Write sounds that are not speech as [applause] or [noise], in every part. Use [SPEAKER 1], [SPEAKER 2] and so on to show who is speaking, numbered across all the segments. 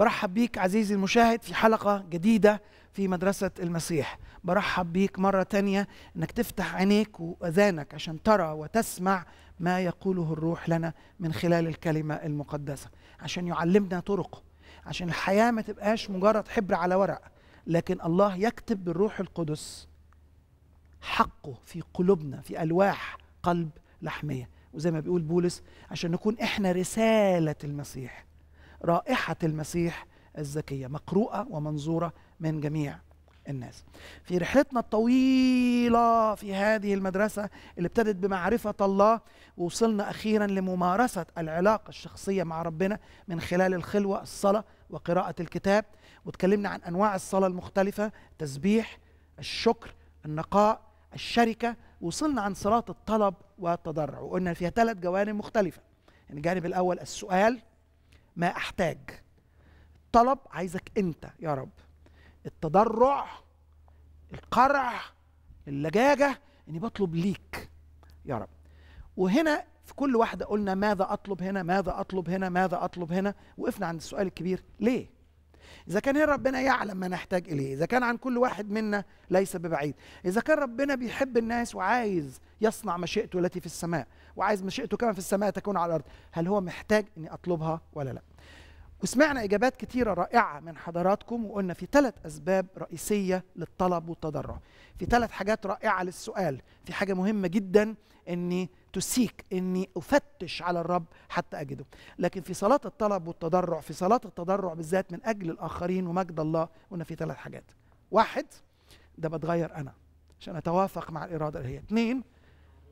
[SPEAKER 1] برحب بيك عزيزي المشاهد في حلقة جديدة في مدرسة المسيح برحب بيك مرة تانية أنك تفتح عينيك وأذانك عشان ترى وتسمع ما يقوله الروح لنا من خلال الكلمة المقدسة عشان يعلمنا طرقه عشان الحياة ما تبقاش مجرد حبر على ورق لكن الله يكتب بالروح القدس حقه في قلوبنا في ألواح قلب لحمية وزي ما بيقول بولس عشان نكون إحنا رسالة المسيح رائحة المسيح الزكية مقروءة ومنظورة من جميع الناس في رحلتنا الطويلة في هذه المدرسة اللي ابتدت بمعرفة الله ووصلنا أخيرا لممارسة العلاقة الشخصية مع ربنا من خلال الخلوة الصلاة وقراءة الكتاب وتكلمنا عن أنواع الصلاة المختلفة تسبيح الشكر النقاء الشركة وصلنا عن صلاة الطلب والتضرع وقلنا فيها ثلاث جوانب مختلفة يعني الجانب الأول السؤال ما احتاج الطلب عايزك انت يا رب التضرع القرع اللجاجه اني بطلب ليك يا رب وهنا في كل واحده قلنا ماذا اطلب هنا ماذا اطلب هنا ماذا اطلب هنا وقفنا عند السؤال الكبير ليه إذا كان هنا ربنا يعلم ما نحتاج إليه إذا كان عن كل واحد منا ليس ببعيد إذا كان ربنا بيحب الناس وعايز يصنع مشيئته التي في السماء وعايز مشيئته كما في السماء تكون على الأرض هل هو محتاج أني أطلبها ولا لأ وسمعنا إجابات كتيرة رائعة من حضراتكم وقلنا في ثلاث أسباب رئيسية للطلب والتضرع في ثلاث حاجات رائعة للسؤال في حاجة مهمة جدا أني تسيك أني أفتش على الرب حتى أجده لكن في صلاة الطلب والتضرع في صلاة التضرع بالذات من أجل الآخرين ومجد الله قلنا في ثلاث حاجات واحد ده بتغير أنا عشان أتوافق مع الإرادة اللي هي اثنين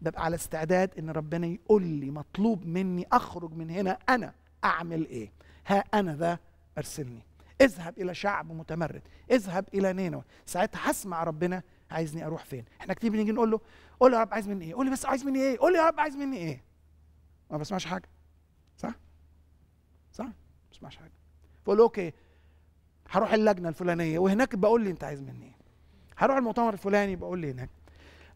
[SPEAKER 1] ببقى على استعداد أن ربنا يقول لي مطلوب مني أخرج من هنا أنا أعمل إيه ها أنا ذا أرسلني اذهب إلى شعب متمرد اذهب إلى نينوى ساعتها هسمع ربنا عايزني أروح فين احنا كتير بنيجي نقول له قول يا رب عايز مني إيه قول لي بس عايز مني إيه قول لي يا رب عايز مني إيه ما بسمعش حاجة صح صح ما بسمعش حاجة فقول له أوكي هروح اللجنة الفلانية وهناك بقول لي أنت عايز مني إيه هروح المؤتمر الفلاني بقول لي هناك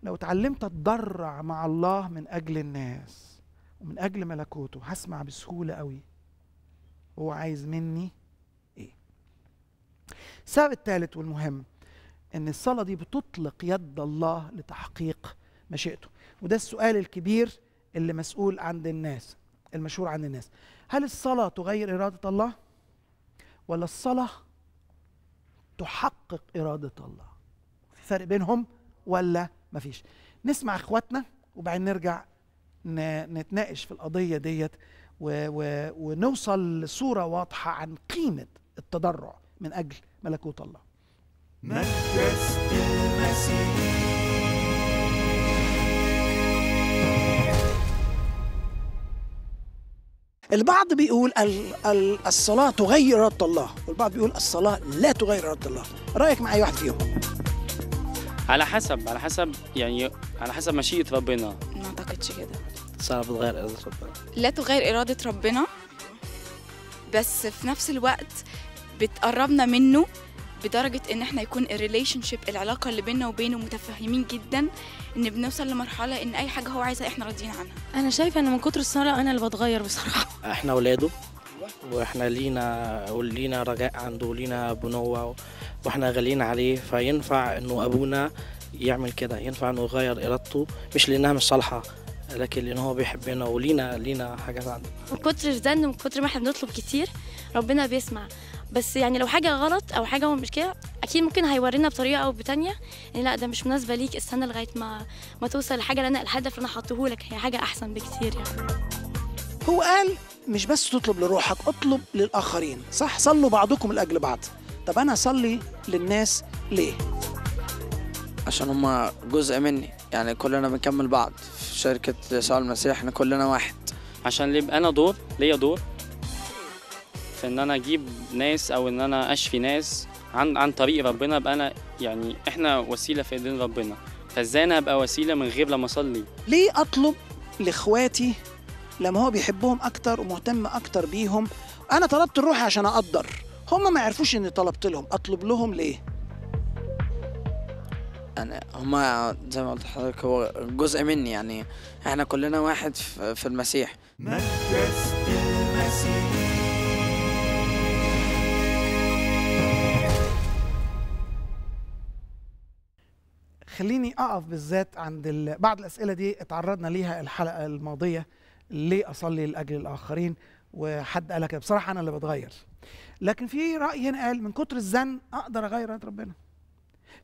[SPEAKER 1] لو اتعلمت اتضرع مع الله من اجل الناس ومن اجل ملكوته هسمع بسهوله قوي هو عايز مني ايه السبب الثالث والمهم ان الصلاه دي بتطلق يد الله لتحقيق مشيئته وده السؤال الكبير اللي مسؤول عند الناس المشهور عند الناس هل الصلاه تغير اراده الله ولا الصلاه تحقق اراده الله في فرق بينهم ولا مفيش نسمع اخواتنا وبعدين نرجع نتناقش في القضيه ديت و و ونوصل لصورة واضحة عن قيمة التضرع من أجل ملكوت الله
[SPEAKER 2] مركز المسيح
[SPEAKER 1] البعض بيقول الصلاة تغير رد الله والبعض بيقول الصلاة لا تغير رد الله رأيك مع أي واحد فيهم
[SPEAKER 2] على حسب على حسب يعني على حسب مشيئة ربنا ما أعتقدش كده صعب تغير إرادة ربنا لا تغير إرادة ربنا بس في نفس الوقت بتقربنا منه بدرجة إن إحنا يكون الريليشن شيب العلاقة اللي بيننا وبينه متفاهمين جدا إن بنوصل لمرحلة إن أي حاجة هو عايزها إحنا راضيين عنها.
[SPEAKER 3] أنا شايفة إن من كتر الصلاة أنا اللي بتغير بصراحة.
[SPEAKER 4] إحنا ولاده واحنا لينا ولينا رجاء عنده ولينا بنوه واحنا غاليين عليه فينفع انه ابونا يعمل كده ينفع انه يغير ارادته مش لانها مش صالحه لكن لان هو بيحبنا ولينا لينا حاجات عنده
[SPEAKER 2] من كتر الزن من كتر ما احنا بنطلب كتير ربنا بيسمع بس يعني لو حاجه غلط او حاجه هو مش كده اكيد ممكن هيورينا بطريقه او بتانية يعني لا ده مش مناسبه ليك استنى لغايه ما ما توصل لحاجه اللي انا الهدف اللي انا حاطه لك هي حاجه احسن بكتير يعني
[SPEAKER 1] هو قال مش بس تطلب لروحك اطلب للاخرين صح صلوا بعضكم
[SPEAKER 2] لاجل بعض طب انا اصلي للناس ليه عشان هما جزء مني يعني كلنا بنكمل بعض شركة يسوع المسيح احنا كلنا واحد عشان يبقى انا دور ليا دور في ان انا اجيب ناس او ان انا اشفي ناس عن عن طريق ربنا ابقى انا يعني احنا وسيله في ايدين ربنا فازاي انا ابقى وسيله من غير لما اصلي
[SPEAKER 1] ليه اطلب لاخواتي لما هو بيحبهم اكتر ومهتم اكتر بيهم انا طلبت الروح عشان اقدر هم ما يعرفوش اني طلبت لهم اطلب لهم ليه
[SPEAKER 2] يعني هما زي ما قلت لحضرتك هو جزء مني يعني احنا كلنا واحد في المسيح مكرس المسيح
[SPEAKER 1] خليني اقف بالذات عند بعض الاسئله دي اتعرضنا ليها الحلقه الماضيه ليه اصلي لاجل الاخرين وحد قال لك بصراحه انا اللي بتغير لكن في راي هنا قال من كتر الزن اقدر اغير ربنا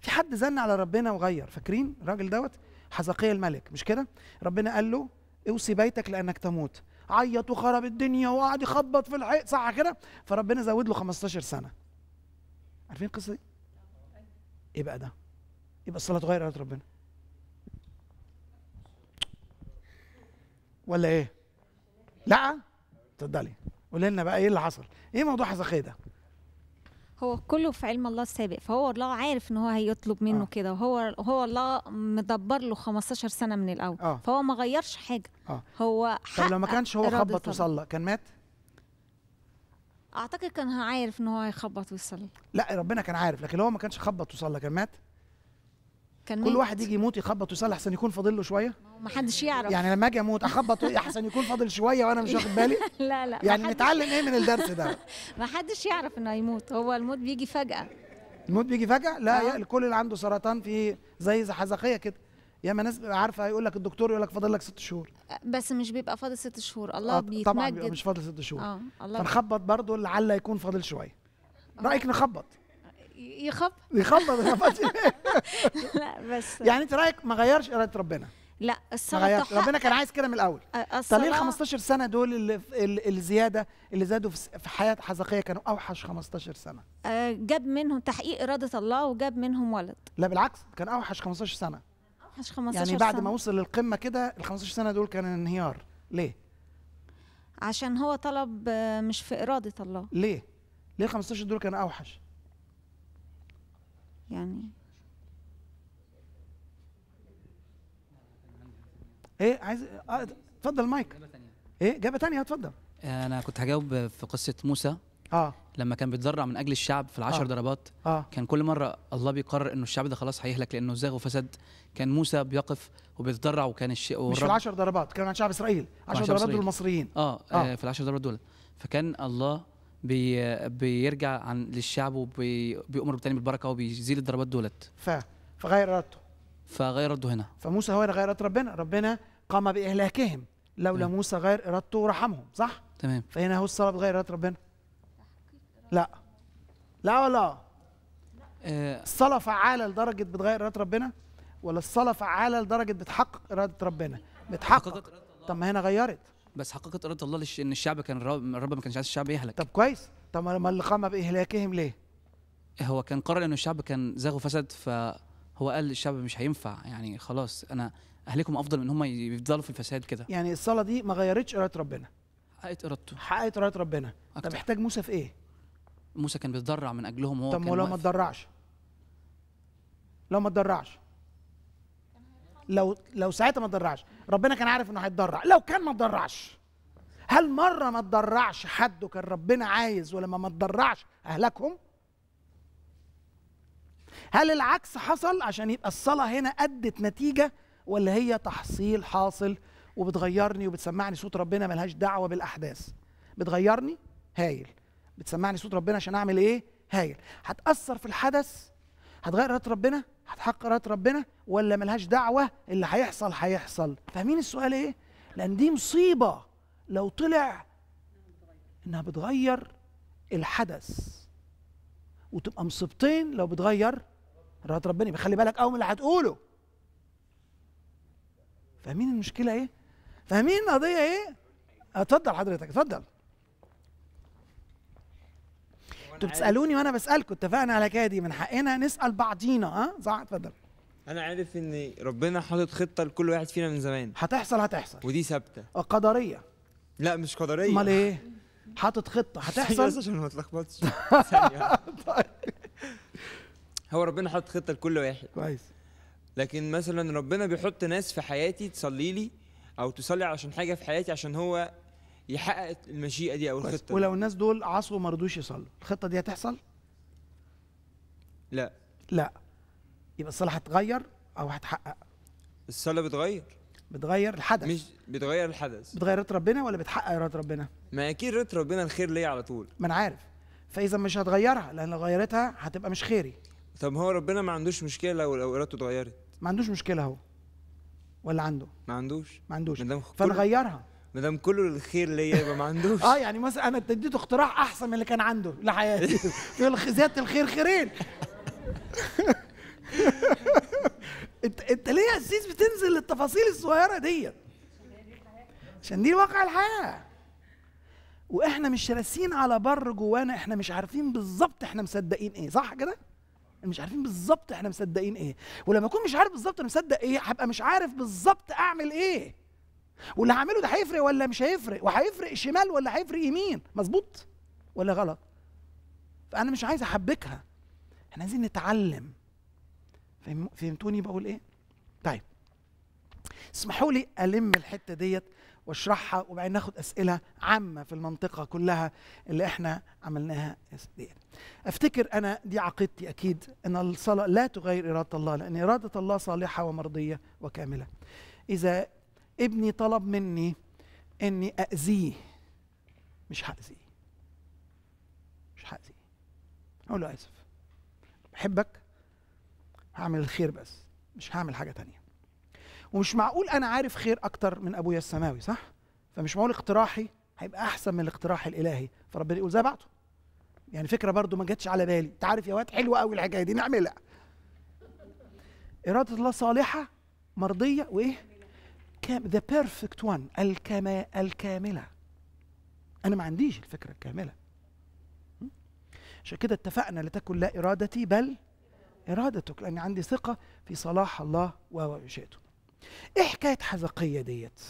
[SPEAKER 1] في حد زن على ربنا وغير فاكرين الراجل دوت حزقية الملك مش كده ربنا قال له اوصي بيتك لانك تموت عيط وخرب الدنيا وقعد يخبط في الحيط صح كده فربنا زود له 15 سنه عارفين القصه دي ايه بقى ده يبقى الصلاه تغير ربنا ولا ايه لا اتفضلي قول لنا بقى ايه اللي حصل ايه موضوع حزقيه ده
[SPEAKER 3] هو كله في علم الله السابق فهو الله عارف ان هو هيطلب منه آه. كده وهو هو الله مدبر له 15 سنه من الاول آه. فهو ما غيرش حاجه آه. هو طب لو ما كانش هو خبط وصلى كان مات اعتقد كان عارف ان هو هيخبط ويصلي
[SPEAKER 1] لا ربنا كان عارف لكن لو هو ما كانش خبط وصلى كان مات
[SPEAKER 2] كان كل واحد يجي
[SPEAKER 1] يموت يخبط ويصلي احسن يكون فاضل له شويه ما حدش يعرف يعني لما اجي اموت اخبط احسن يكون فاضل شويه وانا مش واخد بالي
[SPEAKER 3] [laughs] لا لا يعني نتعلم ايه من الدرس ده [laughs] ما حدش يعرف انه هيموت هو الموت بيجي فجاه
[SPEAKER 1] الموت بيجي فجاه لا آه. كل اللي عنده سرطان في زي زحزقيه كده ياما ناس عارفه يقول لك الدكتور يقول لك فاضل لك ست شهور أه، بس مش بيبقى فاضل ست شهور
[SPEAKER 3] الله آه بيتمجد طبعا بيبقى مش فاضل ست شهور اه الله
[SPEAKER 1] فنخبط برضه لعل يكون فاضل شويه آه. رايك نخبط
[SPEAKER 3] يخبط يخبط يخبط
[SPEAKER 1] [laughs]
[SPEAKER 3] لا بس يعني
[SPEAKER 1] انت رايك ما غيرش اراده ربنا
[SPEAKER 3] لا الصلاه ربنا
[SPEAKER 1] كان عايز كده من الاول
[SPEAKER 3] طب ليه ال 15
[SPEAKER 1] سنه دول اللي الزياده اللي زادوا في حياه حزقيه كانوا اوحش 15 سنه
[SPEAKER 3] جاب منهم تحقيق اراده الله وجاب منهم ولد
[SPEAKER 1] لا بالعكس كان اوحش 15 سنه
[SPEAKER 3] اوحش 15 سنه يعني بعد سنة. ما وصل
[SPEAKER 1] للقمه كده ال 15 سنه دول كان انهيار ليه
[SPEAKER 3] عشان هو طلب مش في اراده الله ليه ليه ال 15 دول كانوا اوحش يعني
[SPEAKER 1] ايه عايز آه، إيه، اتفضل آه مايك
[SPEAKER 2] ايه اجابه ثانيه اتفضل انا كنت هجاوب في قصه موسى اه لما كان بيتذرع من اجل الشعب في العشر آه. ضربات آه. كان كل مره الله بيقرر انه الشعب ده خلاص هيهلك لانه زاغ وفسد كان موسى بيقف وبيتذرع وكان الشيء مش في العشر
[SPEAKER 1] ضربات كان عن شعب اسرائيل عشر ضربات دول المصريين
[SPEAKER 2] آه. آه. اه في العشر ضربات دول فكان الله بي بيرجع عن للشعب وبيؤمر بالتاني بالبركه وبيزيل الضربات دولت ف فغير ارادته فغير رده هنا
[SPEAKER 1] فموسى هو غير اراده ربنا ربنا قام باهلاكهم لولا موسى غير ارادته رحمهم صح تمام فهنا هو الصلاه بغير اراده ربنا لا لا ولا لا. آه. الصلاه فعاله لدرجه بتغير اراده ربنا ولا الصلاه فعاله لدرجه بتحقق اراده ربنا بتحقق طب ما هنا غيرت
[SPEAKER 2] بس حققت اراده الله لش... ان الشعب كان الرب ما كانش عايز الشعب يهلك طب كويس طب ما اللي قام باهلاكهم ليه؟ هو كان قرر ان الشعب كان زاغ وفسد فهو قال للشعب مش هينفع يعني خلاص انا اهلكهم افضل من هم يفضلوا في الفساد كده
[SPEAKER 1] يعني الصلاه دي ما غيرتش اراده ربنا حققت ارادته حققت اراده ربنا أكتر. طب محتاج موسى في ايه؟ موسى كان بيتضرع من اجلهم هو طب ولو ما تضرعش لو ما تضرعش لو لو ساعتها ما تضرعش ربنا كان عارف انه هيتضرع لو كان ما تضرعش هل مره ما تضرعش حد وكان ربنا عايز ولما ما تضرعش اهلكهم هل العكس حصل عشان يبقى الصلاه هنا ادت نتيجه ولا هي تحصيل حاصل وبتغيرني وبتسمعني صوت ربنا ملهاش دعوه بالاحداث بتغيرني هايل بتسمعني صوت ربنا عشان اعمل ايه هايل هتاثر في الحدث هتغير رات ربنا هتحقق رات ربنا ولا ملهاش دعوه اللي هيحصل هيحصل فاهمين السؤال ايه لان دي مصيبه لو طلع انها بتغير الحدث وتبقى مصيبتين لو بتغير رات ربنا بيخلي بالك قوي من اللي هتقوله فاهمين المشكله ايه فاهمين القضيه ايه اتفضل حضرتك اتفضل انتوا بتسالوني وانا بسالكم اتفقنا على كده دي من حقنا نسال بعضينا ها صح اتفضل
[SPEAKER 5] انا عارف ان ربنا حاطط خطه لكل واحد فينا من زمان هتحصل هتحصل ودي ثابته قدريه لا مش قدريه امال ايه [laughs] حاطط خطه هتحصل بس عشان ما تلخبطش [laughs] طيب. هو ربنا حاطط خطه لكل واحد كويس لكن مثلا ربنا بيحط ناس في حياتي تصلي لي او تصلي عشان حاجه في حياتي عشان هو يحقق المشيئه دي او الخطه ولو
[SPEAKER 1] الناس دول عصوا ما رضوش يصلوا الخطه دي هتحصل لا لا يبقى الصلاه هتغير او هتحقق
[SPEAKER 5] الصلاه بتغير
[SPEAKER 1] بتغير الحدث مش
[SPEAKER 5] بتغير الحدث بتغير
[SPEAKER 1] رضا ربنا ولا بتحقق رضا ربنا
[SPEAKER 5] ما اكيد رضا ربنا الخير ليا على طول
[SPEAKER 1] ما انا عارف فاذا مش هتغيرها لان لو غيرتها هتبقى مش خيري
[SPEAKER 5] طب هو ربنا ما عندوش مشكله لو لو ارادته اتغيرت
[SPEAKER 1] ما عندوش مشكله هو ولا عنده ما عندوش ما عندوش
[SPEAKER 5] فانا فنغيرها ما دام كله الخير ليا يبقى ما عندوش [laughs] اه يعني
[SPEAKER 1] مثلا انا اديته اقتراح احسن من اللي كان عنده لحياتي [laughs] في زياده الخير خيرين [laughs] [laughs] انت انت ليه يا عزيز بتنزل للتفاصيل الصغيره ديت عشان دي واقع الحياه واحنا مش راسين على بر جوانا احنا مش عارفين بالظبط احنا مصدقين ايه صح كده مش عارفين بالظبط احنا مصدقين ايه ولما اكون مش عارف بالظبط انا مصدق ايه هبقى مش عارف بالظبط اعمل ايه واللي هعمله ده هيفرق ولا مش هيفرق وهيفرق شمال ولا هيفرق يمين مظبوط ولا غلط فانا مش عايز احبكها احنا عايزين نتعلم فهمتوني بقول ايه؟ طيب اسمحوا لي الم الحته ديت واشرحها وبعدين ناخد اسئله عامه في المنطقه كلها اللي احنا عملناها ديت. افتكر انا دي عقيدتي اكيد ان الصلاه لا تغير اراده الله لان اراده الله صالحه ومرضيه وكامله. اذا ابني طلب مني اني اذيه مش هاذيه. مش هاذيه. اقول له اسف. بحبك هعمل الخير بس مش هعمل حاجه تانية ومش معقول انا عارف خير اكتر من ابويا السماوي صح فمش معقول اقتراحي هيبقى احسن من الاقتراح الالهي فربنا يقول زي بعضه يعني فكره برضو ما جاتش على بالي انت عارف يا واد حلوه قوي الحكايه دي نعملها اراده الله صالحه مرضيه وايه ذا بيرفكت وان الكامله انا ما عنديش الفكره الكامله عشان كده اتفقنا لتكن لا ارادتي بل إرادتك لأن عندي ثقة في صلاح الله ومشيئته إيه حكاية حزقية ديت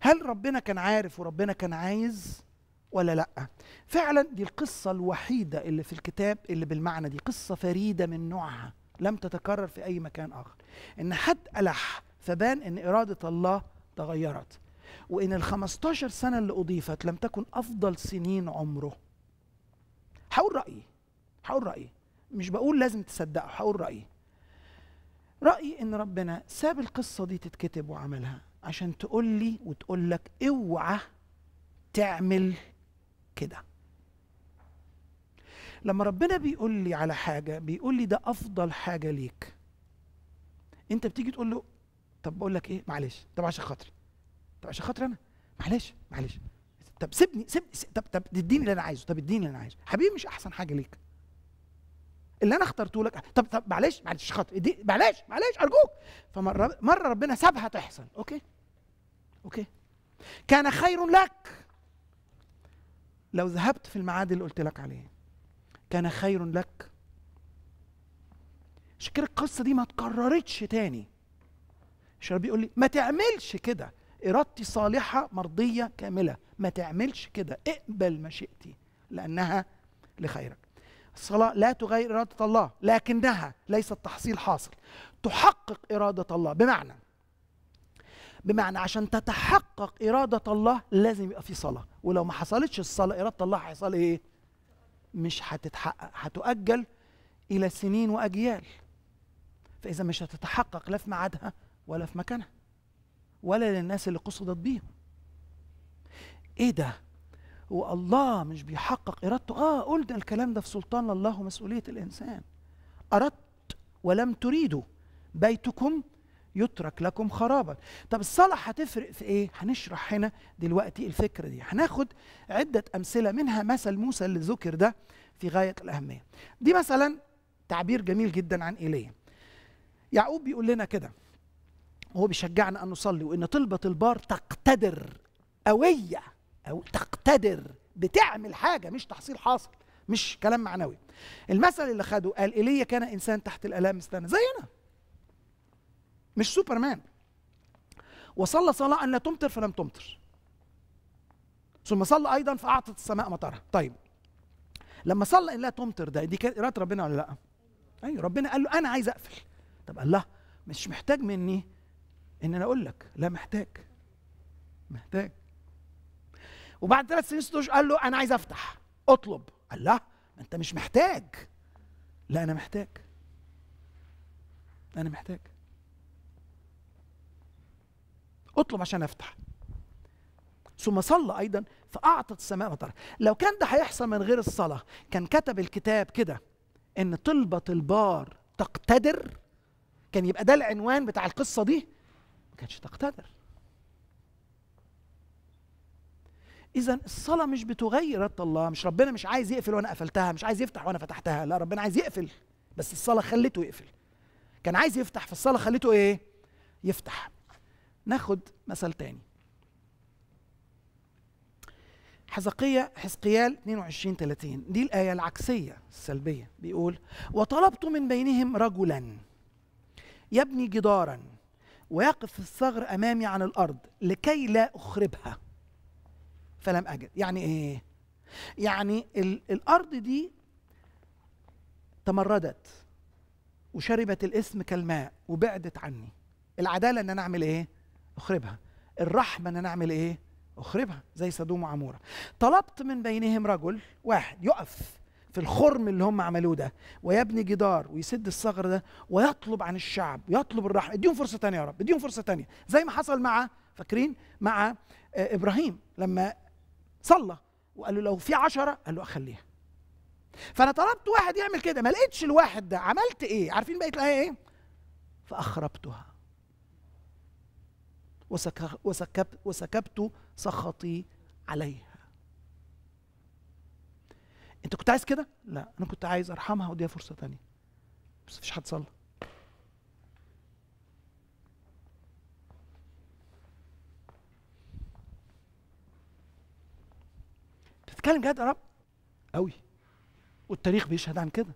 [SPEAKER 1] هل ربنا كان عارف وربنا كان عايز ولا لا فعلا دي القصة الوحيدة اللي في الكتاب اللي بالمعنى دي قصة فريدة من نوعها لم تتكرر في أي مكان آخر إن حد ألح فبان إن إرادة الله تغيرت وإن ال 15 سنة اللي أضيفت لم تكن أفضل سنين عمره هقول رأيي هقول رأيي مش بقول لازم تصدقه هقول رايي رايي ان ربنا ساب القصه دي تتكتب وعملها عشان تقول لي وتقول لك اوعى تعمل كده لما ربنا بيقول لي على حاجه بيقول لي ده افضل حاجه ليك انت بتيجي تقول له طب بقول لك ايه معلش طب عشان خاطري طب عشان خاطري انا معلش معلش طب سيبني سيبني طب طب اديني اللي انا عايزه طب اديني اللي انا عايزه حبيبي مش احسن حاجه ليك اللي انا اخترته لك طب طب معلش معلش خط دي معلش معلش ارجوك فمره مره ربنا سابها تحصل اوكي اوكي كان خير لك لو ذهبت في الميعاد اللي قلت لك عليه كان خير لك عشان كده القصه دي ما اتكررتش تاني الشرب بيقول لي ما تعملش كده ارادتي صالحه مرضيه كامله ما تعملش كده اقبل مشيئتي لانها لخيرك الصلاة لا تغير إرادة الله لكنها ليست تحصيل حاصل تحقق إرادة الله بمعنى بمعنى عشان تتحقق إرادة الله لازم يبقى في صلاة ولو ما حصلتش الصلاة إرادة الله هيحصل إيه؟ مش هتتحقق هتؤجل إلى سنين وأجيال فإذا مش هتتحقق لا في ميعادها ولا في مكانها ولا للناس اللي قصدت بيهم إيه ده؟ والله مش بيحقق ارادته اه قلنا الكلام ده في سلطان الله ومسؤوليه الانسان اردت ولم تريدوا بيتكم يترك لكم خرابا طب الصلاة هتفرق في ايه هنشرح هنا دلوقتي الفكرة دي هناخد عدة امثلة منها مثل موسى اللي ذكر ده في غاية الاهمية دي مثلا تعبير جميل جدا عن ايليا يعقوب بيقول لنا كده هو بيشجعنا ان نصلي وان طلبة البار تقتدر قوية او تقتدر بتعمل حاجه مش تحصيل حاصل مش كلام معنوي المثل اللي خده قال ايليا كان انسان تحت الالام مثلنا زينا مش سوبرمان وصلى صلاه ان لا تمطر فلم تمطر ثم صلى ايضا فاعطت السماء مطرها طيب لما صلى ان لا تمطر ده دي كانت اراده ربنا ولا لا ايوه ربنا قال له انا عايز اقفل طب الله مش محتاج مني ان انا اقول لك لا محتاج محتاج وبعد ثلاث سنين ست قال له انا عايز افتح اطلب قال لا انت مش محتاج لا انا محتاج انا محتاج اطلب عشان افتح ثم صلى ايضا فاعطت السماء مطر لو كان ده هيحصل من غير الصلاه كان كتب الكتاب كده ان طلبه البار تقتدر كان يبقى ده العنوان بتاع القصه دي ما كانتش تقتدر اذا الصلاه مش بتغير رد الله مش ربنا مش عايز يقفل وانا قفلتها مش عايز يفتح وانا فتحتها لا ربنا عايز يقفل بس الصلاه خلته يقفل كان عايز يفتح فالصلاه خلته ايه يفتح ناخد مثل تاني حزقية حزقيال 22 30 دي الآية العكسية السلبية بيقول وطلبت من بينهم رجلا يبني جدارا ويقف في الثغر أمامي عن الأرض لكي لا أخربها فلم أجد يعني إيه؟ يعني الأرض دي تمردت وشربت الاسم كالماء وبعدت عني العدالة إن أنا أعمل إيه؟ أخربها الرحمة إن أنا أعمل إيه؟ أخربها زي سدوم وعمورة طلبت من بينهم رجل واحد يقف في الخرم اللي هم عملوه ده ويبني جدار ويسد الثغر ده ويطلب عن الشعب يطلب الرحمه اديهم فرصه تانية يا رب اديهم فرصه تانية زي ما حصل مع فاكرين مع آه، ابراهيم لما صلى وقال له لو في عشرة قال له اخليها فانا طلبت واحد يعمل كده ما لقيتش الواحد ده عملت ايه عارفين بقيت الايه ايه فاخربتها وسك... وسكب... وسكبت سخطي عليها انت كنت عايز كده لا انا كنت عايز ارحمها واديها فرصه تانية بس مفيش حد صلى بتكلم جد يا رب قوي والتاريخ بيشهد عن كده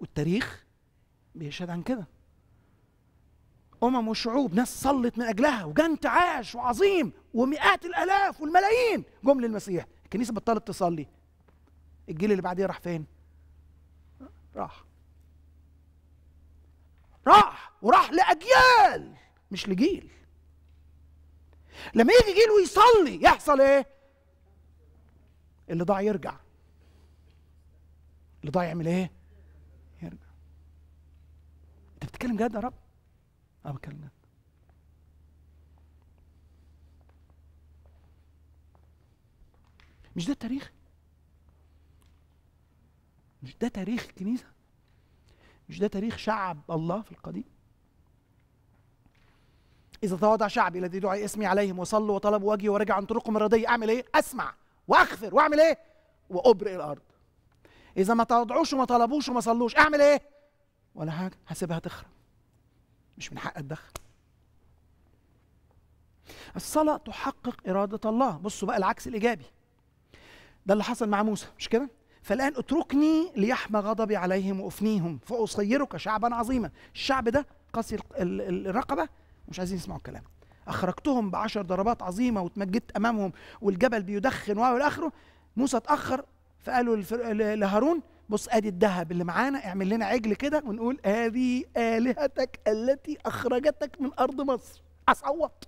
[SPEAKER 1] والتاريخ بيشهد عن كده أمم وشعوب ناس صلت من أجلها وجنت عاش وعظيم ومئات الآلاف والملايين جم للمسيح الكنيسة بطلت تصلي الجيل اللي بعديه راح فين؟ راح راح وراح لأجيال مش لجيل لما يجي جيل ويصلي يحصل ايه؟ اللي ضاع يرجع اللي ضاع يعمل ايه يرجع انت بتتكلم جد يا رب انا اه، بتكلم جد مش ده التاريخ مش ده تاريخ الكنيسة مش ده تاريخ شعب الله في القديم إذا تواضع شعبي الذي دعي اسمي عليهم وصلوا وطلبوا وجهي ورجع عن طرقهم الردية أعمل إيه؟ أسمع واغفر واعمل ايه وابرئ الارض اذا ما تضعوش وما طلبوش وما صلوش اعمل ايه ولا حاجه هسيبها تخرب مش من حق اتدخل الصلاه تحقق اراده الله بصوا بقى العكس الايجابي ده اللي حصل مع موسى مش كده فالان اتركني ليحمى غضبي عليهم وافنيهم فاصيرك شعبا عظيما الشعب ده قاسي الرقبه مش عايزين يسمعوا الكلام اخرجتهم بعشر ضربات عظيمه وتمجدت امامهم والجبل بيدخن والى اخره موسى اتاخر فقالوا لهارون بص ادي الذهب اللي معانا اعمل لنا عجل كده ونقول هذه الهتك التي اخرجتك من ارض مصر اصوت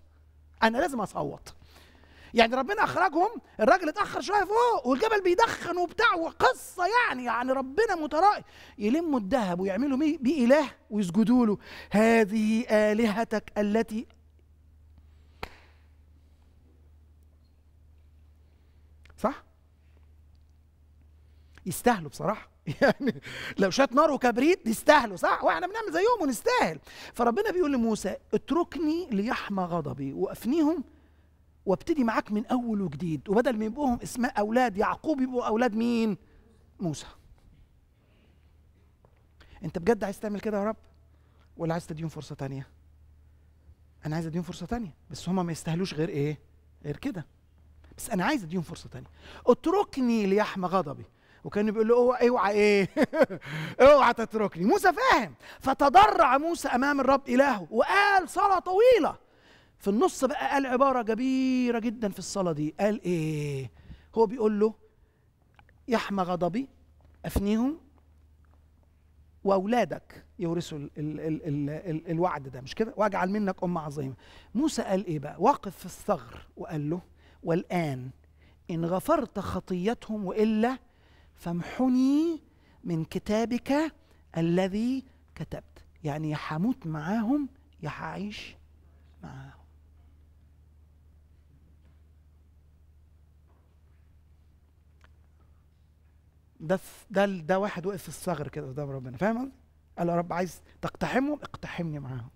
[SPEAKER 1] انا لازم اصوت يعني ربنا اخرجهم الراجل اتاخر شويه فوق والجبل بيدخن وبتاع وقصه يعني يعني ربنا مترائي يلموا الذهب ويعملوا بيه اله ويسجدوا له هذه الهتك التي يستاهلوا بصراحه [laughs] يعني لو شات نار وكبريت يستاهلوا صح واحنا بنعمل زيهم ونستاهل فربنا بيقول لموسى اتركني ليحمى غضبي وافنيهم وابتدي معاك من اول وجديد وبدل ما يبقوهم اسماء اولاد يعقوب يبقوا اولاد مين موسى انت بجد عايز تعمل كده يا رب ولا عايز تديهم فرصه تانية انا عايز اديهم فرصه تانية بس هما ما يستاهلوش غير ايه غير كده بس انا عايز اديهم فرصه تانية اتركني ليحمى غضبي وكان بيقول له اوعى اوعى ايه [laughs] اوعى تتركني موسى فاهم فتضرع موسى امام الرب الهه وقال صلاه طويله في النص بقى قال عباره كبيره جدا في الصلاه دي قال ايه هو بيقول له يحمى غضبي افنيهم واولادك يورثوا ال ال ال ال ال الوعد ده مش كده واجعل منك امه عظيمه موسى قال ايه بقى وقف في الثغر وقال له والان ان غفرت خطيتهم والا فامحني من كتابك الذي كتبت يعني يا حموت معاهم يا حعيش معاهم ده ده ده واحد وقف في الثغر كده قدام ربنا فاهم قال يا رب عايز تقتحمهم اقتحمني معاهم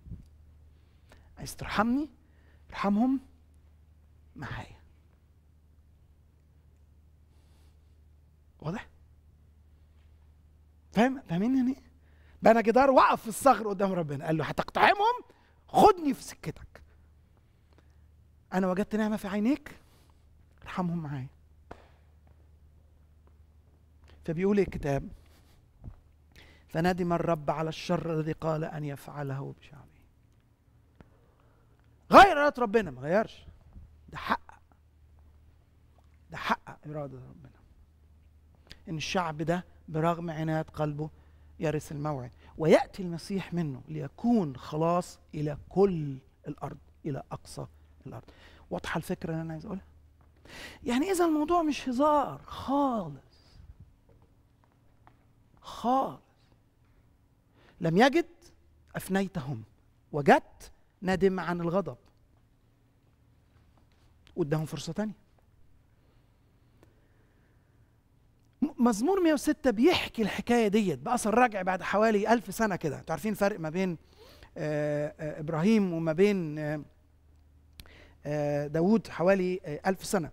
[SPEAKER 1] عايز ترحمني ارحمهم معايا واضح فاهم فاهمين يعني ايه؟ بنى جدار وقف في الصخر قدام ربنا قال له هتقتحمهم خدني في سكتك انا وجدت نعمه في عينيك ارحمهم معايا فبيقول إيه الكتاب فندم الرب على الشر الذي قال ان يفعله بشعبه غير اراده ربنا ما غيرش ده حقق ده حقق اراده ربنا ان الشعب ده برغم عناد قلبه يرث الموعد وياتي المسيح منه ليكون خلاص الى كل الارض الى اقصى الارض واضحه الفكره اللي انا عايز اقولها يعني اذا الموضوع مش هزار خالص خالص لم يجد افنيتهم وجدت ندم عن الغضب قدامهم فرصه تانية مزمور 106 بيحكي الحكايه ديت باثر رجع بعد حوالي ألف سنه كده انتوا عارفين فرق ما بين آه، آه، ابراهيم وما بين آه، داوود حوالي ألف سنه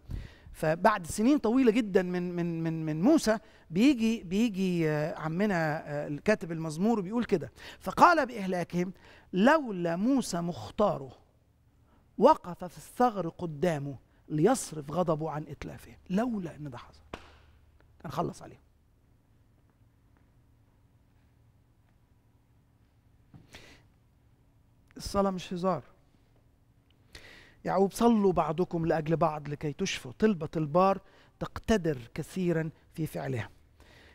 [SPEAKER 1] فبعد سنين طويله جدا من من من من موسى بيجي بيجي عمنا الكاتب المزمور بيقول كده فقال باهلاكهم لولا موسى مختاره وقف في الثغر قدامه ليصرف غضبه عن اتلافهم لولا ان ده حصل هنخلص عليهم الصلاة مش هزار يعقوب صلوا بعضكم لأجل بعض لكي تشفوا طلبة البار تقتدر كثيرا في فعلها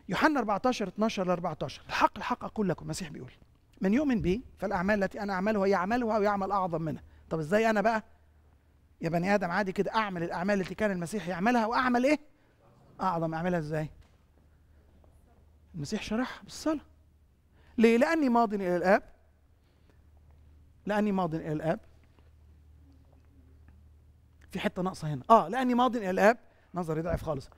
[SPEAKER 1] يوحنا 14 12 ل 14 الحق الحق أقول لكم المسيح بيقول من يؤمن بي فالأعمال التي أنا أعملها يعملها ويعمل أعظم منها طب إزاي أنا بقى يا بني آدم عادي كده أعمل الأعمال التي كان المسيح يعملها وأعمل إيه اعظم اعملها ازاي المسيح شرح بالصلاه ليه لاني ماض الى الاب لاني ماض الى الاب في حته ناقصه هنا اه لاني ماض الى الاب نظري ضعف خالص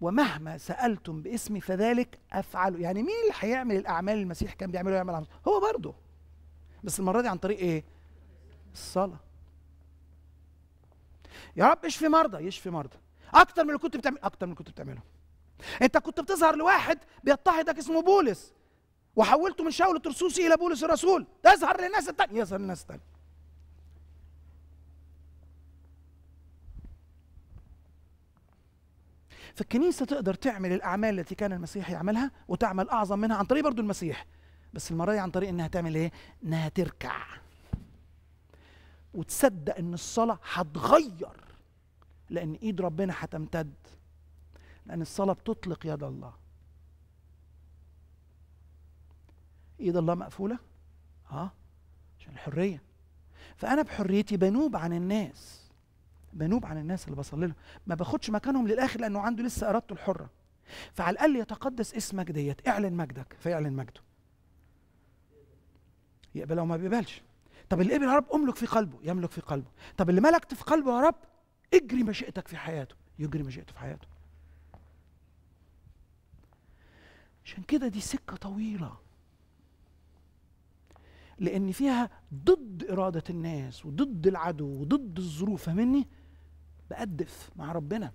[SPEAKER 1] ومهما سالتم باسمي فذلك افعله يعني مين اللي هيعمل الاعمال المسيح كان بيعمله يعمل هو برضه بس المره دي عن طريق ايه الصلاه يا رب اشفي مرضى يشفي مرضى اكتر من اللي كنت بتعمل اكتر من اللي كنت بتعمله انت كنت بتظهر لواحد بيضطهدك اسمه بولس وحولته من شاول الترسوسي الى بولس الرسول تظهر للناس التانية يظهر للناس التانية فالكنيسة تقدر تعمل الأعمال التي كان المسيح يعملها وتعمل أعظم منها عن طريق برضو المسيح بس المرة عن طريق إنها تعمل إيه؟ إنها تركع وتصدق إن الصلاة هتغير لأن إيد ربنا هتمتد لأن الصلاة بتطلق يد الله إيد الله مقفولة؟ آه عشان الحرية فأنا بحريتي بنوب عن الناس بنوب عن الناس اللي بصلي لهم ما باخدش مكانهم للآخر لأنه عنده لسه إرادته الحرة فعلى الأقل يتقدس اسمك ديت اعلن مجدك فيعلن مجده يقبل أو ما بيقبلش طب اللي قبل يا رب املك في قلبه يملك في قلبه طب اللي ملكت في قلبه يا رب اجري مشيئتك في حياته يجري مشيئته في حياته عشان كده دي سكة طويلة لأن فيها ضد إرادة الناس وضد العدو وضد الظروف فاهمني؟ بأدف مع ربنا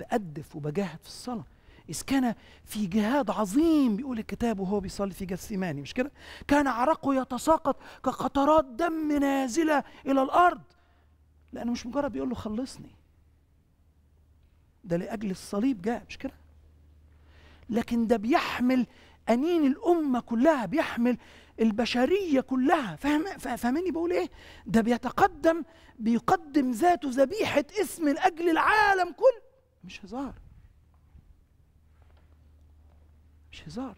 [SPEAKER 1] بأدف وبجاهد في الصلاة إذ كان في جهاد عظيم بيقول الكتاب وهو بيصلي في جثماني مش كده؟ كان عرقه يتساقط كقطرات دم نازلة إلى الأرض لأنه مش مجرد بيقول له خلصني ده لأجل الصليب جاء مش كده لكن ده بيحمل أنين الأمة كلها بيحمل البشرية كلها فاهم فاهمني بقول إيه؟ ده بيتقدم بيقدم ذاته ذبيحة اسم لأجل العالم كله مش هزار مش هزار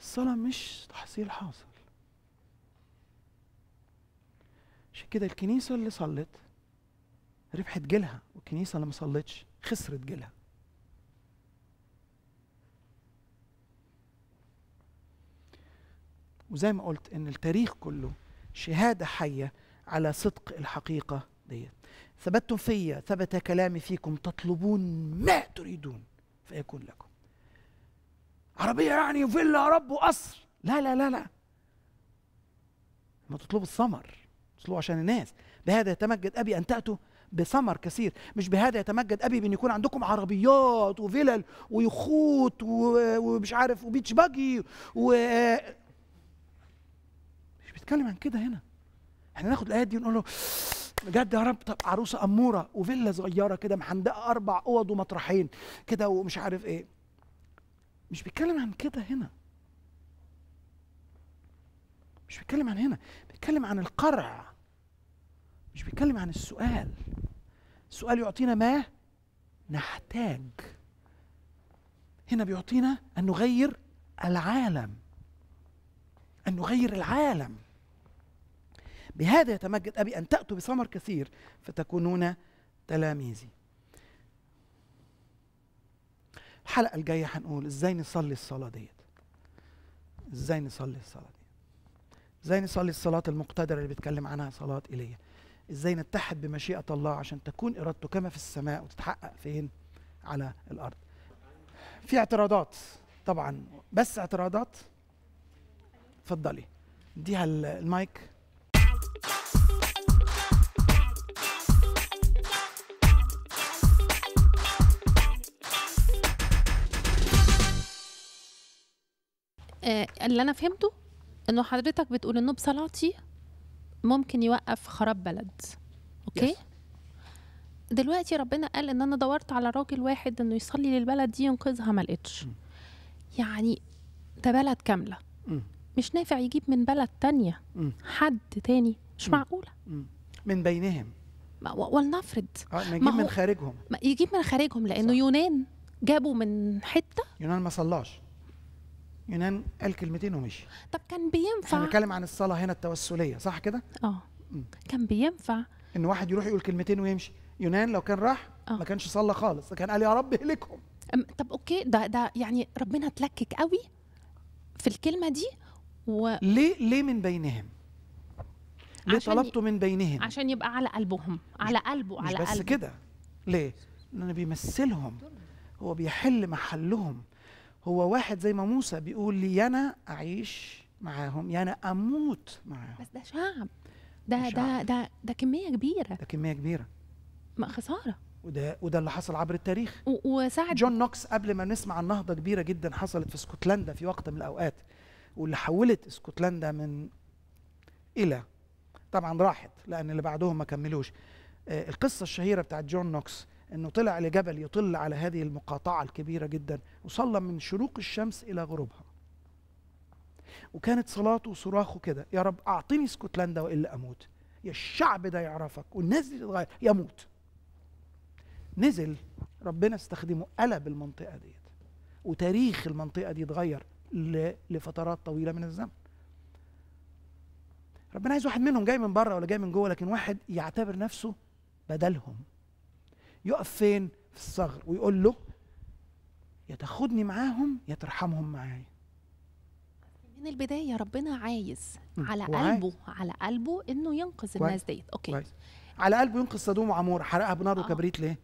[SPEAKER 1] الصلاة مش تحصيل حاصل عشان كده الكنيسه اللي صلت ربحت جيلها والكنيسه اللي ما صلتش خسرت جيلها وزي ما قلت ان التاريخ كله شهاده حيه على صدق الحقيقه ديت ثبتتم فيا ثبت كلامي فيكم تطلبون ما تريدون فيكون لكم عربيه يعني وفيلا يا رب وقصر لا لا لا لا ما تطلبوا الثمر صلوا عشان الناس بهذا يتمجد أبي أن تأتوا بثمر كثير مش بهذا يتمجد أبي بأن يكون عندكم عربيات وفلل ويخوت ومش عارف وبيتش باجي و مش بيتكلم عن كده هنا احنا ناخد الآيات دي ونقول له بجد يا رب طب عروسه اموره وفيلا صغيره كده محندقه اربع اوض ومطرحين كده ومش عارف ايه مش بيتكلم عن كده هنا مش بيتكلم عن هنا بيتكلم عن القرع مش بيتكلم عن السؤال السؤال يعطينا ما نحتاج هنا بيعطينا ان نغير العالم ان نغير العالم بهذا يتمجد ابي ان تاتوا بثمر كثير فتكونون تلاميذي الحلقه الجايه هنقول ازاي نصلي الصلاه ديت ازاي نصلي الصلاه ازاي نصلي الصلاه المقتدره اللي بيتكلم عنها صلاه ايليا ازاي نتحد بمشيئه الله عشان تكون ارادته كما في السماء وتتحقق فين على الارض في اعتراضات طبعا بس اعتراضات اتفضلي اديها المايك
[SPEAKER 3] آه، اللي انا فهمته انه حضرتك بتقول انه بصلاتي ممكن يوقف خراب بلد اوكي yes. دلوقتي ربنا قال ان انا دورت على راجل واحد انه يصلي للبلد دي ينقذها ما لقيتش يعني ده بلد كامله مش نافع يجيب من بلد تانية حد تاني مش معقوله من بينهم ولنفرض آه ما يجيب من خارجهم ما يجيب من خارجهم لانه صح. يونان جابوا من حته
[SPEAKER 1] يونان ما صلاش يونان قال كلمتين ومشي
[SPEAKER 3] طب كان بينفع احنا بنتكلم
[SPEAKER 1] عن الصلاه هنا التوسليه صح كده اه كان بينفع ان واحد يروح يقول كلمتين ويمشي يونان لو
[SPEAKER 3] كان راح أوه. ما كانش صلى خالص كان قال يا رب اهلكهم طب اوكي ده ده يعني ربنا اتلكك قوي في الكلمه دي و... ليه ليه من بينهم ليه طلبته من بينهم عشان يبقى على قلبهم على قلبه على مش بس كده
[SPEAKER 1] ليه لانه بيمثلهم هو بيحل محلهم هو واحد زي ما موسى بيقول لي أنا أعيش معاهم يانا أموت معاهم بس
[SPEAKER 3] ده شعب ده ده, ده
[SPEAKER 1] ده ده كمية كبيرة ده كمية كبيرة ما خسارة وده وده اللي حصل عبر التاريخ وساعد جون نوكس قبل ما نسمع عن نهضة كبيرة جدا حصلت في اسكتلندا في وقت من الأوقات واللي حولت اسكتلندا من إلى طبعا راحت لأن اللي بعدهم ما كملوش آه، القصة الشهيرة بتاعت جون نوكس انه طلع لجبل يطل على هذه المقاطعه الكبيره جدا وصلى من شروق الشمس الى غروبها وكانت صلاته وصراخه كده يا رب اعطني اسكتلندا والا اموت يا الشعب ده يعرفك والناس دي تتغير يموت نزل ربنا استخدمه قلب المنطقه ديت وتاريخ المنطقه دي اتغير لفترات طويله من الزمن ربنا عايز واحد منهم جاي من بره ولا جاي من جوه لكن واحد يعتبر نفسه بدلهم يقف فين في الثغر ويقول له يا تاخدني معاهم يا ترحمهم معايا
[SPEAKER 3] من البدايه ربنا عايز على قلبه على قلبه انه ينقذ الناس ديت
[SPEAKER 1] اوكي كويس. على قلبه ينقذ صدوم وعمور حرقها بنار آه. وكبريت ليه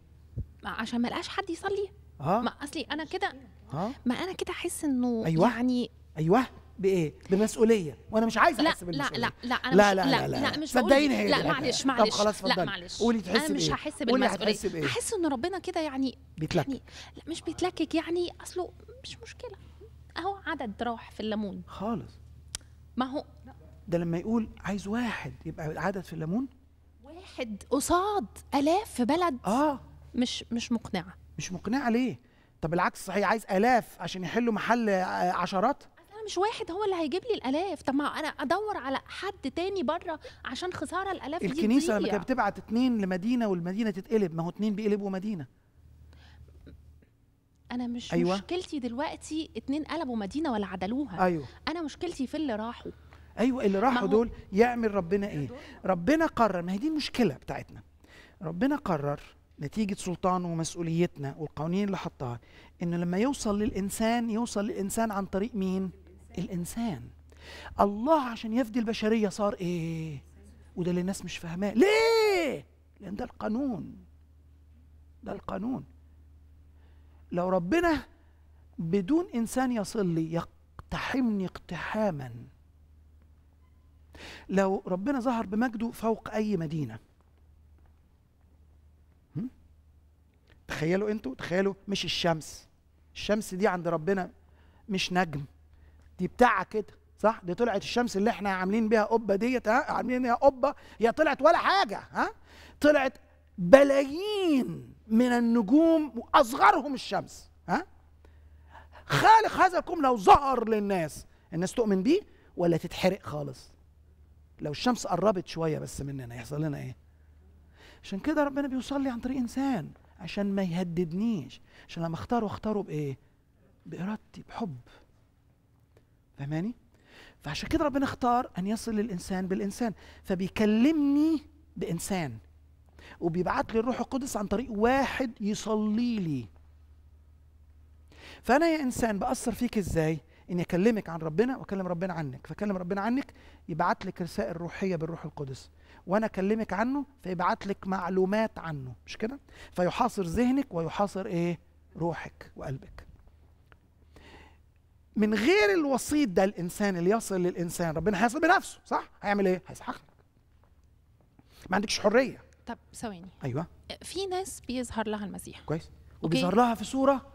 [SPEAKER 3] عشان ما لقاش حد يصلي اه ما اصلي انا كده آه؟ ما انا كده احس انه أيوة.
[SPEAKER 1] يعني ايوه بايه بمسؤوليه وانا مش عايز احس بالمسؤوليه لا لا لا أنا لا, لا, لا, لا, لا, لا مش صدقيني هي لا معلش معلش طب خلاص اتفضلي لا معلش قولي تحسي انا مش هحس بالمسؤوليه هحس
[SPEAKER 3] ان ربنا كده يعني بيتلكك يعني لا مش بيتلكك يعني اصله مش مشكله اهو عدد راح في الليمون خالص ما هو
[SPEAKER 1] ده لما يقول عايز واحد يبقى عدد في الليمون
[SPEAKER 3] واحد قصاد الاف في بلد
[SPEAKER 1] اه مش مش مقنعه مش مقنعه ليه طب العكس صحيح عايز الاف عشان يحلوا محل آه، عشرات
[SPEAKER 3] مش واحد هو اللي هيجيب لي الالاف طب ما انا ادور على حد تاني بره عشان خساره الالاف دي الكنيسه لما كانت
[SPEAKER 1] بتبعت اتنين لمدينه والمدينه تتقلب ما هو اتنين
[SPEAKER 3] بيقلبوا مدينه انا مش أيوة. مشكلتي دلوقتي اتنين قلبوا مدينه ولا عدلوها أيوة. انا مشكلتي في اللي راحوا ايوه اللي راحوا دول
[SPEAKER 1] يعمل ربنا ايه ربنا قرر ما هي دي المشكله بتاعتنا ربنا قرر نتيجه سلطانه ومسؤوليتنا والقوانين اللي حطها انه لما يوصل للانسان يوصل للانسان عن طريق مين الانسان الله عشان يفدي البشريه صار ايه وده اللي الناس مش فاهماه ليه لان ده القانون ده القانون لو ربنا بدون انسان يصل لي يقتحمني اقتحاما لو ربنا ظهر بمجده فوق اي مدينه تخيلوا انتوا تخيلوا مش الشمس الشمس دي عند ربنا مش نجم دي بتاعه كده صح دي طلعت الشمس اللي احنا عاملين بيها قبه ديت ها عاملين بيها قبه هي طلعت ولا حاجه ها طلعت بلايين من النجوم واصغرهم الشمس ها خالق هذا الكون لو ظهر للناس الناس تؤمن بيه ولا تتحرق خالص لو الشمس قربت شويه بس مننا يحصل لنا ايه عشان كده ربنا بيوصل لي عن طريق انسان عشان ما يهددنيش عشان لما اختاره اختاره بايه بارادتي بحب فهماني؟ فعشان كده ربنا اختار ان يصل الانسان بالانسان فبيكلمني بانسان وبيبعت لي الروح القدس عن طريق واحد يصلي لي فانا يا انسان باثر فيك ازاي اني اكلمك عن ربنا واكلم ربنا عنك فكلم ربنا عنك يبعت لك رسائل روحيه بالروح القدس وانا اكلمك عنه فيبعت لك معلومات عنه مش كده فيحاصر ذهنك ويحاصر ايه روحك وقلبك من غير الوسيط ده الانسان اللي يصل للانسان ربنا هيصل بنفسه صح هيعمل ايه هيسحقك ما عندكش حريه
[SPEAKER 3] طب ثواني ايوه في ناس بيظهر لها المسيح
[SPEAKER 1] كويس وبيظهر لها في صوره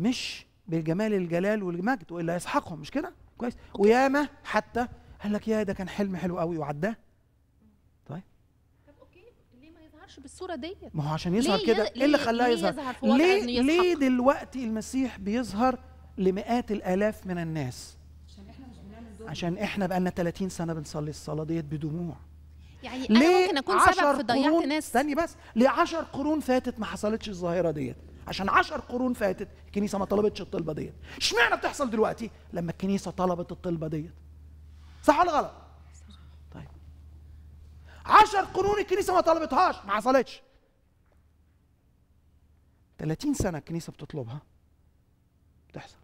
[SPEAKER 1] مش بالجمال الجلال والمجد والا يسحقهم مش كده كويس وياما حتى قال لك يا ده كان حلم حلو قوي وعداه طيب طب
[SPEAKER 3] اوكي ليه ما يظهرش بالصوره ديت ما هو عشان يظهر كده ايه اللي خلاه يظهر ليه,
[SPEAKER 1] ليه دلوقتي المسيح بيظهر لمئات الالاف من الناس عشان احنا مش بنعمل عشان احنا بقالنا 30 سنه بنصلي الصلاه ديت بدموع يعني انا ممكن اكون سبب في ضيعت ناس استني بس ليه 10 قرون فاتت ما حصلتش الظاهره ديت عشان 10 قرون فاتت الكنيسه ما طلبتش الطلبه ديت اشمعنى بتحصل دلوقتي لما الكنيسه طلبت الطلبه ديت صح ولا غلط طيب 10 قرون الكنيسه ما طلبتهاش ما حصلتش 30 سنه الكنيسه بتطلبها بتحصل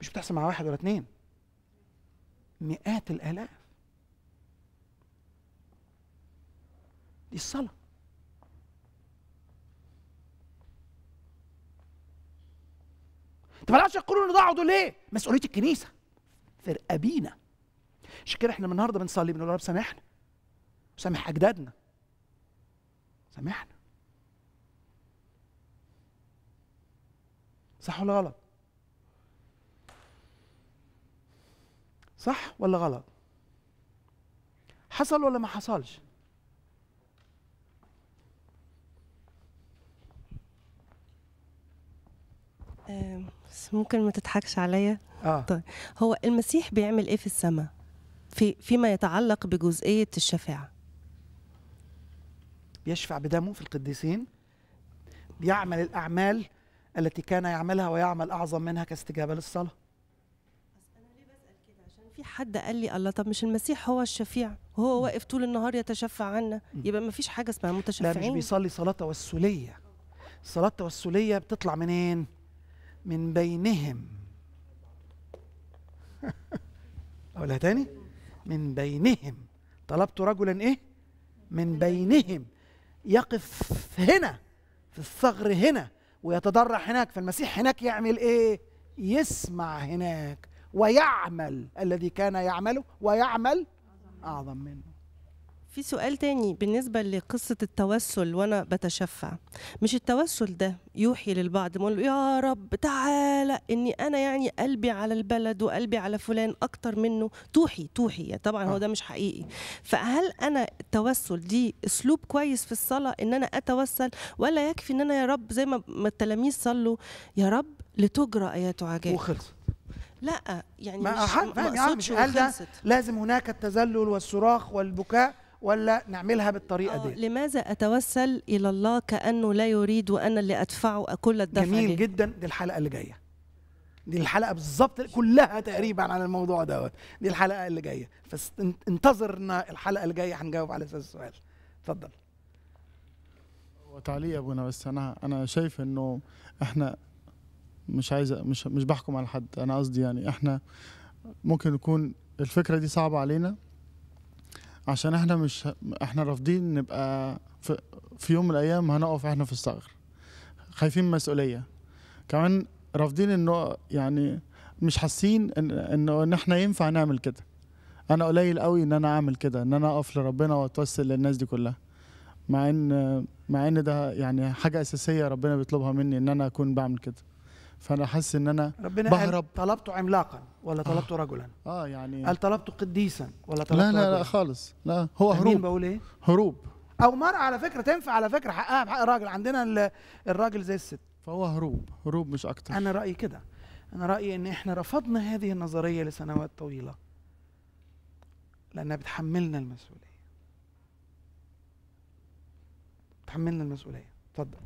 [SPEAKER 1] مش بتحصل مع واحد ولا اتنين مئات الالاف دي الصلاه طب العشر القرون اللي ضاعوا دول ليه؟ مسؤوليه الكنيسه فرقه بينا عشان كده احنا النهارده بنصلي بنقول يا رب سامحنا وسامح اجدادنا سامحنا صح ولا غلط؟ صح ولا غلط حصل ولا ما حصلش
[SPEAKER 4] بس ممكن ما تضحكش عليا آه. طيب هو المسيح بيعمل ايه في السماء في فيما يتعلق
[SPEAKER 1] بجزئيه الشفاعه بيشفع بدمه في القديسين بيعمل الاعمال التي كان يعملها ويعمل اعظم منها كاستجابه للصلاه
[SPEAKER 4] في حد قال لي الله طب مش المسيح هو الشفيع وهو واقف طول النهار يتشفع عنا يبقى ما فيش حاجه اسمها متشفعين لا مش بيصلي صلاه توسليه
[SPEAKER 1] الصلاه التوسليه بتطلع منين من بينهم [laughs] اقولها تاني من بينهم طلبت رجلا ايه من بينهم يقف هنا في الثغر هنا ويتضرع هناك فالمسيح هناك يعمل ايه يسمع هناك ويعمل الذي كان يعمله ويعمل أعظم
[SPEAKER 4] منه في سؤال تاني بالنسبة لقصة التوسل وأنا بتشفع مش التوسل ده يوحي للبعض يقول يا رب تعالى إني أنا يعني قلبي على البلد وقلبي على فلان أكتر منه توحي توحي طبعا هو آه. ده مش حقيقي فهل أنا التوسل دي أسلوب كويس في الصلاة إن أنا أتوسل ولا يكفي إن أنا يا رب زي ما التلاميذ صلوا يا رب لتجرى آيات عجائب وخلص لا يعني ما مش ما يعني مش هل ده
[SPEAKER 1] لازم هناك التذلل والصراخ والبكاء ولا نعملها بالطريقه آه، دي لماذا اتوسل الى
[SPEAKER 4] الله كانه لا
[SPEAKER 1] يريد وانا اللي ادفعه كل الدفع جميل جدا دي الحلقه اللي جايه دي الحلقه بالظبط كلها تقريبا عن الموضوع دوت دي الحلقه اللي جايه فانتظرنا الحلقه اللي جايه هنجاوب على هذا السؤال اتفضل
[SPEAKER 6] هو يا ابونا بس انا انا شايف انه احنا مش عايز مش مش بحكم على حد انا قصدي يعني احنا ممكن يكون الفكره دي صعبه علينا عشان احنا مش احنا رافضين نبقى في, في يوم من الايام هنقف احنا في الثغر خايفين مسؤوليه كمان رافضين انه يعني مش حاسين ان ان احنا ينفع نعمل كده انا قليل قوي ان انا اعمل كده ان انا اقف لربنا واتوسل للناس دي كلها مع ان مع ان ده يعني حاجه اساسيه ربنا بيطلبها مني ان انا اكون بعمل كده فانا حاسس ان انا ربنا بهرب
[SPEAKER 1] طلبت عملاقا ولا آه. طلبت آه رجلا اه يعني هل طلبت قديسا ولا طلبت لا لا رجلاً؟ لا خالص لا هو هروب بقول ايه هروب او مرأة على فكره تنفع على فكره حقها بحق الراجل عندنا الراجل زي الست فهو هروب هروب مش اكتر انا رايي كده انا رايي ان احنا رفضنا هذه النظريه لسنوات طويله لانها بتحملنا المسؤوليه بتحملنا المسؤوليه اتفضل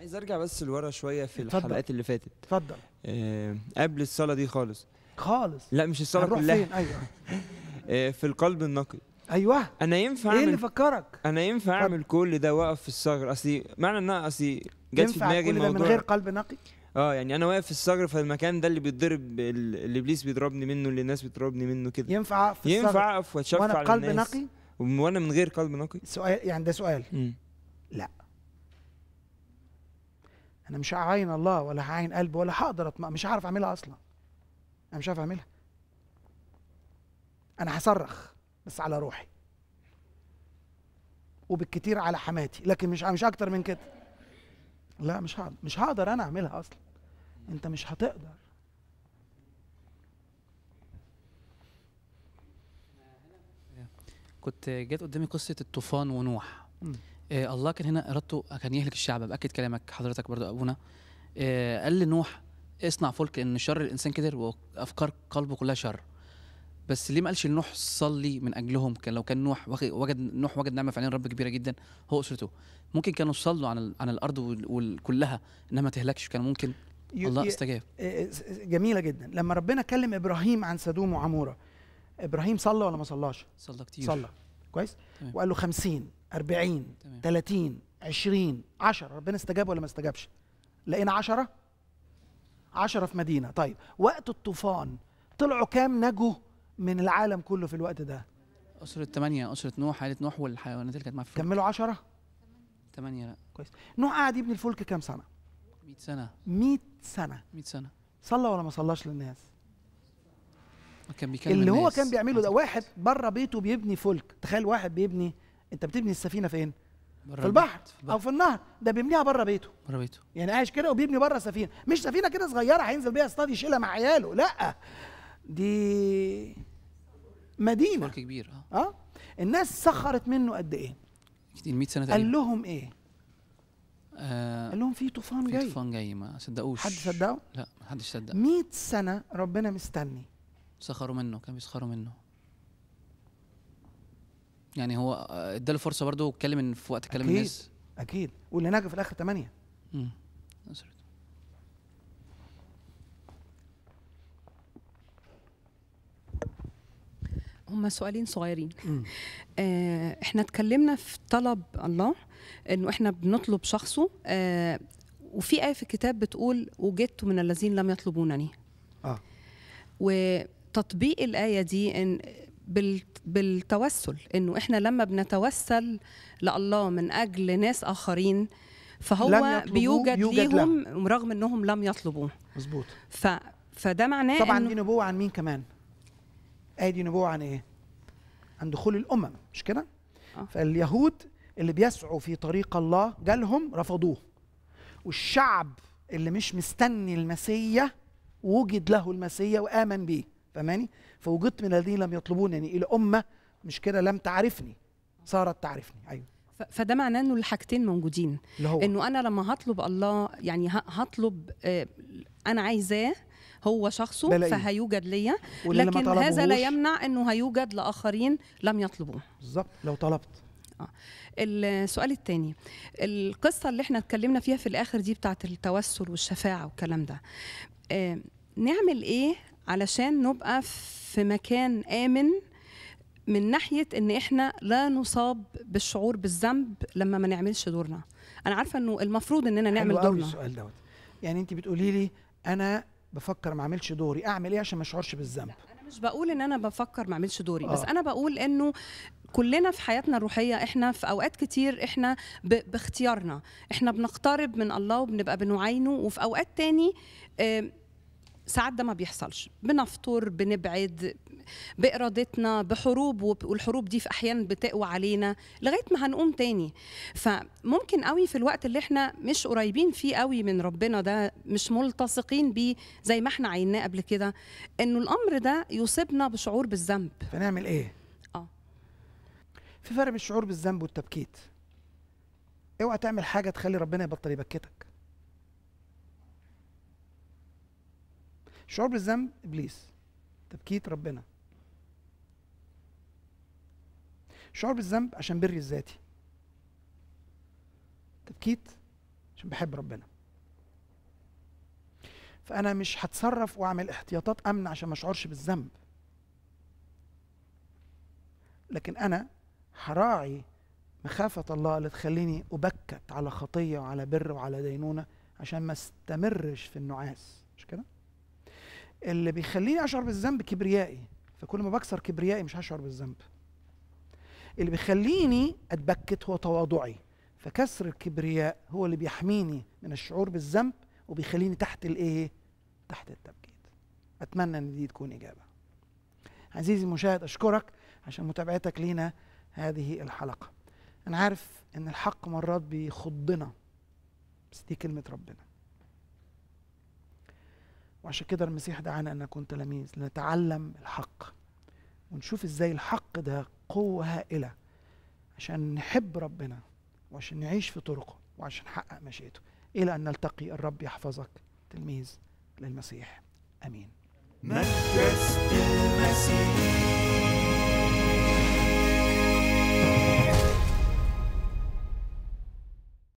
[SPEAKER 5] عايز ارجع بس لورا شويه في الحلقات الحلقات اللي فاتت اتفضل آه قبل الصلاه دي خالص خالص لا مش الصلاه كلها فين؟ ايوه [laughs] آه في القلب النقي ايوه انا ينفع ايه اللي فكرك انا ينفع اعمل كل ده واقف في الثغر اصلي معنى ان انا اصلي جت في دماغي الموضوع من غير قلب نقي اه يعني انا واقف في الثغر فالمكان ده اللي بيتضرب اللي ابليس بيضربني منه اللي الناس بتضربني منه كده ينفع اقف في الثغر ينفع اقف واتشفع وانا قلب نقي وانا من غير قلب نقي سؤال
[SPEAKER 1] يعني ده سؤال م. لا انا مش هعاين الله ولا هعاين قلبي ولا هقدر أطمع. مش هعرف اعملها اصلا انا مش عارف اعملها انا هصرخ بس على روحي وبالكتير على حماتي لكن مش مش اكتر من كده لا مش هقدر مش هقدر انا اعملها اصلا انت مش هتقدر
[SPEAKER 2] كنت جت قدامي قصه الطوفان ونوح آه، الله كان هنا ارادته كان يهلك الشعب باكد كلامك حضرتك برضو ابونا آه، قال لنوح اصنع فلك ان شر الانسان كده وافكار قلبه كلها شر بس ليه ما قالش نوح صلي من اجلهم كان لو كان نوح وجد نوح وجد نعمه فعليا رب كبيره جدا هو اسرته ممكن كانوا صلوا عن عن الارض كلها انها ما تهلكش كان ممكن الله استجاب
[SPEAKER 1] آه، جميله جدا لما ربنا كلم ابراهيم عن سدوم وعموره ابراهيم صلى ولا ما صلاش صلى كتير صلى كويس وقال له خمسين 40 30 20 10 ربنا استجاب ولا ما استجابش لقينا 10 10 في مدينه
[SPEAKER 2] طيب وقت الطوفان طلعوا كام نجوا من العالم كله في الوقت ده أسرة 8 أسرة نوح عائلة نوح والحيوانات اللي كانت معاه كملوا 10 ثمانية لا كويس نوح قعد يبني الفلك كام سنة 100 سنة 100 سنة 100 سنة صلى
[SPEAKER 1] ولا ما صلاش للناس
[SPEAKER 2] كان بيكلم اللي هو كان
[SPEAKER 1] بيعمله ده واحد بره بيته بيبني فلك تخيل واحد بيبني انت بتبني السفينه فين في البحر او في النهر ده بيبنيها بره بيته بره بيته يعني عايش كده وبيبني بره سفينه مش سفينه كده صغيره هينزل بيها يصطاد يشيلها مع عياله لا دي مدينه فرق كبير اه اه الناس سخرت منه قد ايه
[SPEAKER 2] كتير 100 سنه تقريبا قال لهم ايه آه، قال لهم في طوفان جاي في طوفان جاي ما صدقوش حد صدقه لا ما حدش صدق 100 سنه ربنا مستني سخروا منه كان بيسخروا منه يعني هو آه، اداله فرصه برضه واتكلم ان في وقت كلام الناس اكيد
[SPEAKER 1] واللي نجح في الاخر ثمانيه
[SPEAKER 6] هما سؤالين صغيرين [laughs] آه احنا اتكلمنا في طلب الله انه احنا بنطلب شخصه آه وفي ايه في الكتاب بتقول وجدت من الذين لم يطلبونني اه وتطبيق الايه دي ان بالتوسل انه احنا لما بنتوسل لله من اجل ناس اخرين
[SPEAKER 1] فهو بيوجد ليهم
[SPEAKER 6] لا. رغم انهم لم يطلبوه مظبوط ف
[SPEAKER 1] فده معناه طبعا دي نبوه عن مين كمان ايه دي نبوه عن ايه عن دخول الامم مش كده آه. فاليهود اللي بيسعوا في طريق الله جالهم رفضوه والشعب اللي مش مستني المسيا وجد له المسيا وامن بيه فاهماني؟ فوجدت من الذين لم يطلبونني يعني الى امه مش كده لم تعرفني صارت تعرفني ايوه فده معناه انه الحاجتين موجودين
[SPEAKER 6] انه انا لما هطلب الله يعني هطلب آه، انا عايزاه هو شخصه بلاقيه. فهيوجد ليا لكن هذا لا يمنع انه هيوجد لاخرين لم يطلبوه بالظبط لو طلبت آه. السؤال الثاني القصه اللي احنا اتكلمنا فيها في الاخر دي بتاعه التوسل والشفاعه والكلام ده آه، نعمل ايه علشان نبقى في مكان آمن من ناحية إن إحنا لا نصاب بالشعور بالذنب لما ما نعملش دورنا أنا عارفة إنه المفروض إننا نعمل حلو دورنا السؤال دوت يعني أنت بتقولي لي أنا بفكر
[SPEAKER 1] ما أعملش دوري أعمل إيه عشان ما أشعرش بالذنب أنا مش بقول ان
[SPEAKER 6] انا بفكر ما اعملش دوري آه. بس انا بقول انه كلنا في حياتنا الروحيه احنا في اوقات كتير احنا باختيارنا احنا بنقترب من الله وبنبقى بنعاينه وفي اوقات تاني اه ساعات ده ما بيحصلش بنفطر بنبعد بإرادتنا بحروب والحروب دي في أحيان بتقوى علينا لغاية ما هنقوم تاني فممكن قوي في الوقت اللي احنا مش قريبين فيه قوي من ربنا ده مش ملتصقين بيه زي ما احنا عيناه قبل كده انه الامر ده يصيبنا بشعور بالذنب فنعمل ايه؟
[SPEAKER 1] اه في فرق بين الشعور بالذنب والتبكيت اوعى تعمل حاجه تخلي ربنا يبطل يبكتك الشعور بالذنب ابليس تبكيت ربنا الشعور بالذنب عشان بري الذاتي تبكيت عشان بحب ربنا فانا مش هتصرف واعمل احتياطات امن عشان ما اشعرش بالذنب لكن انا هراعي مخافة الله اللي تخليني أبكت على خطية وعلى بر وعلى دينونة عشان ما استمرش في النعاس مش كده؟ اللي بيخليني اشعر بالذنب كبريائي فكل ما بكسر كبريائي مش هشعر بالذنب اللي بيخليني اتبكت هو تواضعي فكسر الكبرياء هو اللي بيحميني من الشعور بالذنب وبيخليني تحت الايه تحت التبكيت اتمنى ان دي تكون اجابه عزيزي المشاهد اشكرك عشان متابعتك لينا هذه الحلقه انا عارف ان الحق مرات بيخضنا بس دي كلمه ربنا وعشان كده المسيح دعانا ان نكون تلاميذ لنتعلم الحق ونشوف ازاي الحق ده قوه هائله عشان نحب ربنا وعشان نعيش في طرقه وعشان نحقق مشيئته الى ان نلتقي الرب يحفظك تلميذ للمسيح امين مجد المسيح